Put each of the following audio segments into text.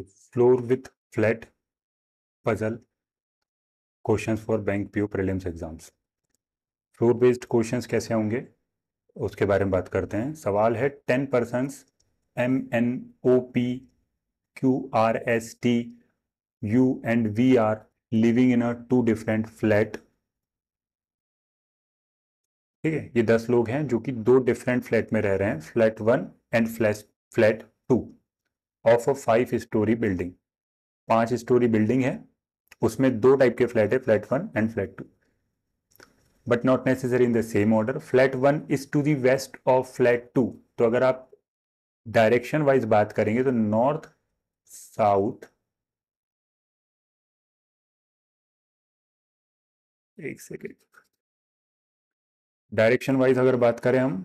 floor with flat puzzle questions for bank PO prelims exams floor based questions कैसे होंगे उसके बारे में बात करते हैं सवाल है ten percent M N O P Q R S T U and we are living in a two different flat ठीक है ये दस लोग हैं जो कि दो डिफरेंट फ्लैट में रह रहे हैं flat one and flat flat two of a five storey building पांच स्टोरी बिल्डिंग है उसमें दो टाइप के फ्लैट है flat one and flat two but not necessary in the same order flat one is to the west of flat two तो अगर आप direction wise बात करेंगे तो नॉर्थ साउथ एक सेकेंड डायरेक्शन वाइज अगर बात करें हम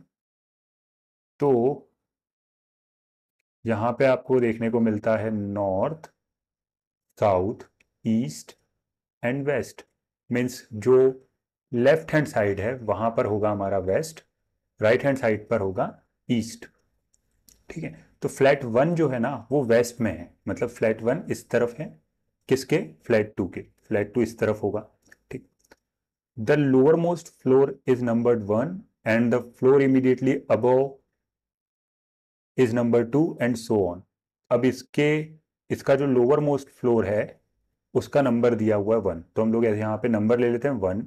तो यहां पे आपको देखने को मिलता है north south east and west means जो लेफ्ट हैंड साइड है वहां पर होगा हमारा वेस्ट राइट हैंड साइड पर होगा ईस्ट ठीक है तो फ्लैट वन जो है ना वो वेस्ट में है मतलब फ्लैट वन इस तरफ है किसके फ्लैट टू के फ्लैट टू इस तरफ होगा ठीक the lowermost floor is numbered one and the floor immediately above is number two and so on अब इसके इसका जो लोअर मोस्ट फ्लोर है उसका नंबर दिया हुआ है वन तो हम लोग यहाँ पे नंबर ले लेते हैं one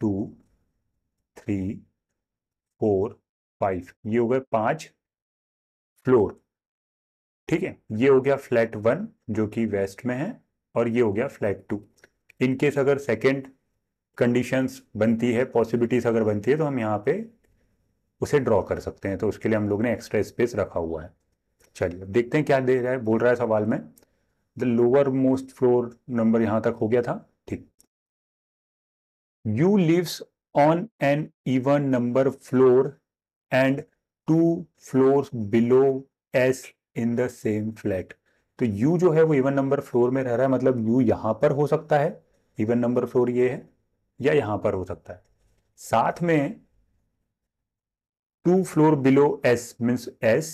two three four five ये हो गए पांच फ्लोर ठीक है ये हो गया फ्लैट वन जो कि वेस्ट में है और ये हो गया फ्लैट टू इनकेस अगर सेकेंड कंडीशंस बनती है पॉसिबिलिटीज अगर बनती है तो हम यहाँ पे उसे ड्रॉ कर सकते हैं तो उसके लिए हम लोग ने एक्स्ट्रा स्पेस रखा हुआ है चलिए देखते हैं क्या दे रहा है बोल रहा है सवाल में the lowermost floor number यहां तक हो गया था ठीक U lives on an even number floor and two floor below S in the same flat तो यू जो है वो इवन नंबर फ्लोर में रह रहा है मतलब यू यहां पर हो सकता है इवन नंबर फ्लोर ये है या यहां पर हो सकता है साथ में two floor below S means S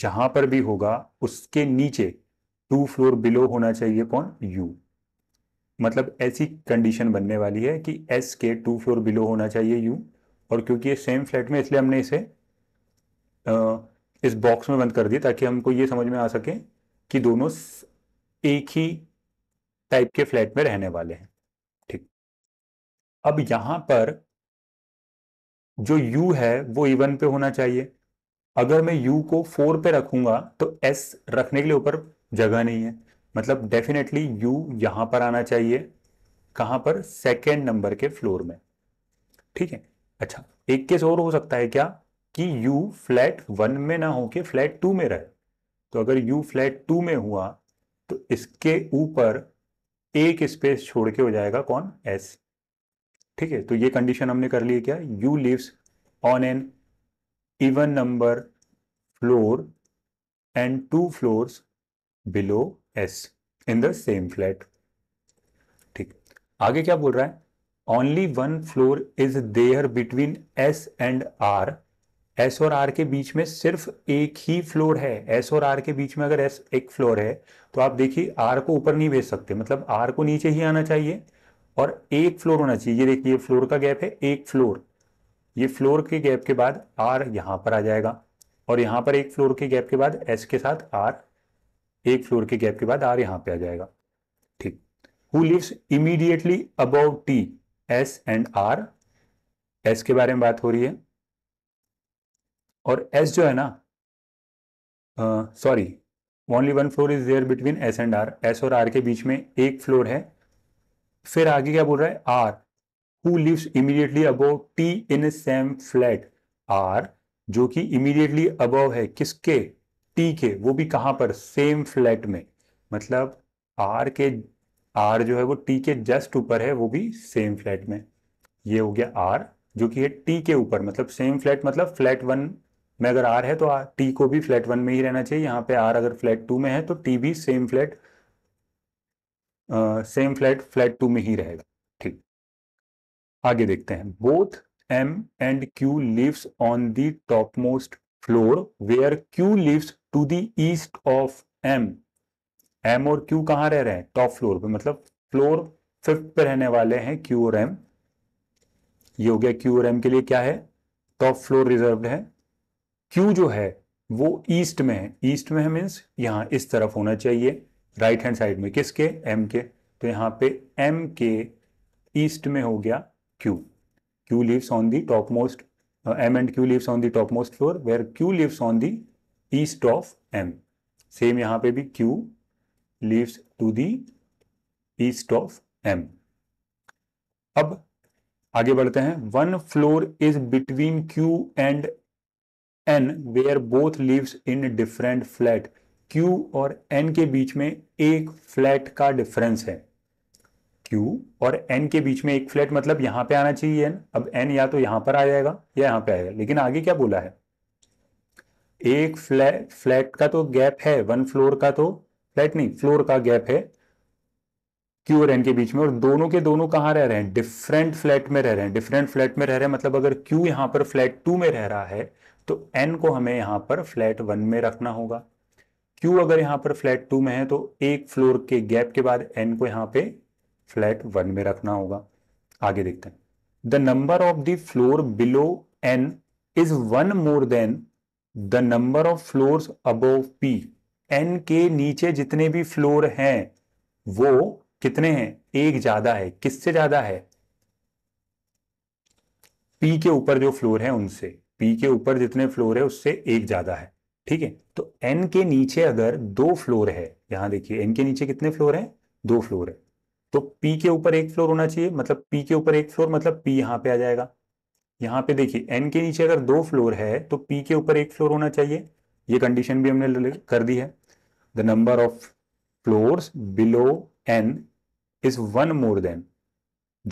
जहां पर भी होगा उसके नीचे टू फ्लोर बिलो होना चाहिए कौन यू मतलब ऐसी कंडीशन बनने वाली है कि एस के टू फ्लोर बिलो होना चाहिए यू और क्योंकि ये सेम फ्लैट में इसलिए हमने इसे आ, इस बॉक्स में बंद कर दिया ताकि हमको ये समझ में आ सके कि दोनों एक ही टाइप के फ्लैट में रहने वाले हैं ठीक अब यहां पर जो u है वो इवन पे होना चाहिए अगर मैं u को फोर पे रखूंगा तो s रखने के लिए ऊपर जगह नहीं है मतलब डेफिनेटली u यहां पर आना चाहिए कहां पर सेकेंड नंबर के फ्लोर में ठीक है अच्छा एक केस और हो सकता है क्या कि u फ्लैट वन में ना होके फ्लैट टू में रहे तो अगर u फ्लैट टू में हुआ तो इसके ऊपर एक स्पेस छोड़ के हो जाएगा कौन s ठीक है तो ये कंडीशन हमने कर लिया क्या U lives on an even number floor and two floor below S in the same flat ठीक आगे क्या बोल रहा है only one floor is there between S and R S और आर के बीच में सिर्फ एक ही फ्लोर है एस और आर के बीच में अगर एस एक फ्लोर है तो आप देखिए आर को ऊपर नहीं भेज सकते मतलब आर को नीचे ही आना चाहिए और एक फ्लोर होना चाहिए ये देखिए फ्लोर का गैप है एक फ्लोर ये फ्लोर के गैप के बाद आर यहां पर आ जाएगा और यहां पर एक फ्लोर के गैप के बाद एस के साथ आर एक फ्लोर के गैप के बाद आर यहां पे आ जाएगा ठीक who lives immediately above T S and R S के बारे में बात हो रही है और एस जो है ना sorry only one floor is there between S and R S और आर के बीच में एक फ्लोर है फिर आगे क्या बोल रहा है R who lives immediately above T in same flat R जो कि इमीडिएटली अबव है किसके टी के वो भी कहां पर सेम फ्लैट में मतलब आर के आर जो है वो टी के जस्ट ऊपर है वो भी सेम फ्लैट में ये हो गया आर जो कि है टी के ऊपर मतलब सेम फ्लैट मतलब फ्लैट वन में अगर आर है तो आर टी को भी फ्लैट वन में ही रहना चाहिए यहां पे आर अगर फ्लैट टू में है तो टी भी same flat same flat flat two में ही रहेगा ठीक आगे देखते हैं both M and Q lives on the topmost floor where Q lives to the east of M M और क्यू कहां रह रहे हैं टॉप फ्लोर पे मतलब फ्लोर फिफ्थ पे रहने वाले हैं क्यू और एम ये हो गया क्यू और एम के लिए क्या है टॉप फ्लोर रिजर्व है क्यू जो है वो ईस्ट में है ईस्ट में है मीन्स यहां इस तरफ होना चाहिए राइट हैंड साइड में किसके एम के तो यहाँ पे एम के ईस्ट में हो गया Q Q lives on the topmost M and Q lives on the topmost floor where Q lives on the east of M same यहां पे भी Q lives to the east of M अब आगे बढ़ते हैं one floor is between Q and N where both lives in different flat Q और N के बीच में एक फ्लैट का डिफरेंस है Q और N के बीच में एक फ्लैट मतलब यहां पे आना चाहिए N अब N या तो यहां पर आ जाएगा या यहां पे आएगा लेकिन आगे क्या बोला है एक फ्लैट फ्लैट का तो गैप है वन फ्लोर का तो फ्लैट नहीं फ्लोर का गैप है क्यू और एन के बीच में और दोनों के दोनों कहां रह रहे हैं डिफरेंट फ्लैट में रह रहे हैं डिफरेंट फ्लैट में रह रहे हैं मतलब अगर क्यू यहां पर फ्लैट टू में रह रहा है तो एन को हमें यहां पर फ्लैट वन में रखना होगा क्यू अगर यहां पर फ्लैट टू में है तो एक फ्लोर के गैप के बाद एन को यहाँ पे फ्लैट वन में रखना होगा आगे देखते हैं the number of the floor below N is one more than the number of floor above P N के नीचे जितने भी फ्लोर हैं वो कितने हैं एक ज्यादा है किससे ज्यादा है पी के ऊपर जो फ्लोर है उनसे पी के ऊपर जितने फ्लोर है उससे एक ज्यादा है ठीक है तो एन के नीचे अगर दो फ्लोर है यहां देखिए एन के नीचे कितने फ्लोर हैं दो फ्लोर है तो पी के ऊपर एक फ्लोर होना चाहिए मतलब पी के ऊपर एक फ्लोर मतलब पी यहां पे आ जाएगा यहां पे देखिए एन के नीचे अगर दो फ्लोर है तो पी के ऊपर एक फ्लोर होना चाहिए ये कंडीशन भी हमने कर दी है the number of floor below N is one more than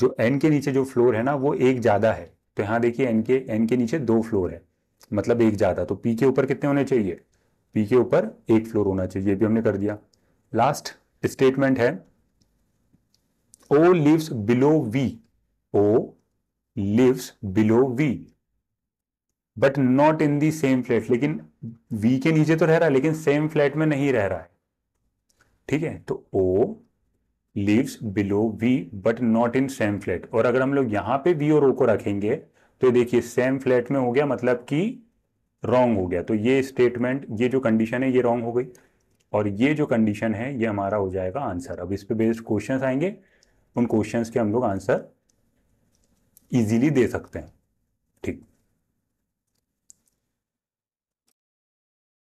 जो एन के नीचे जो फ्लोर है ना वो एक ज्यादा है तो यहां देखिए एन के एन के नीचे दो फ्लोर है मतलब एक ज्यादा तो पी के ऊपर कितने होने चाहिए पी के ऊपर एक फ्लोर होना चाहिए ये भी हमने कर दिया लास्ट स्टेटमेंट है O lives below V O lives below V but not in the same flat लेकिन वी के नीचे तो रह रहा है लेकिन सेम फ्लैट में नहीं रह रहा है ठीक है तो O lives below V but not in same flat और अगर हम लोग यहां पे वी और ओ को रखेंगे तो देखिए सेम फ्लैट में हो गया मतलब कि रॉन्ग हो गया तो ये स्टेटमेंट ये जो कंडीशन है ये रॉन्ग हो गई और ये जो कंडीशन है ये हमारा हो जाएगा आंसर अब इस पे बेस्ड क्वेश्चंस आएंगे उन क्वेश्चंस के हम लोग आंसर इजीली दे सकते हैं ठीक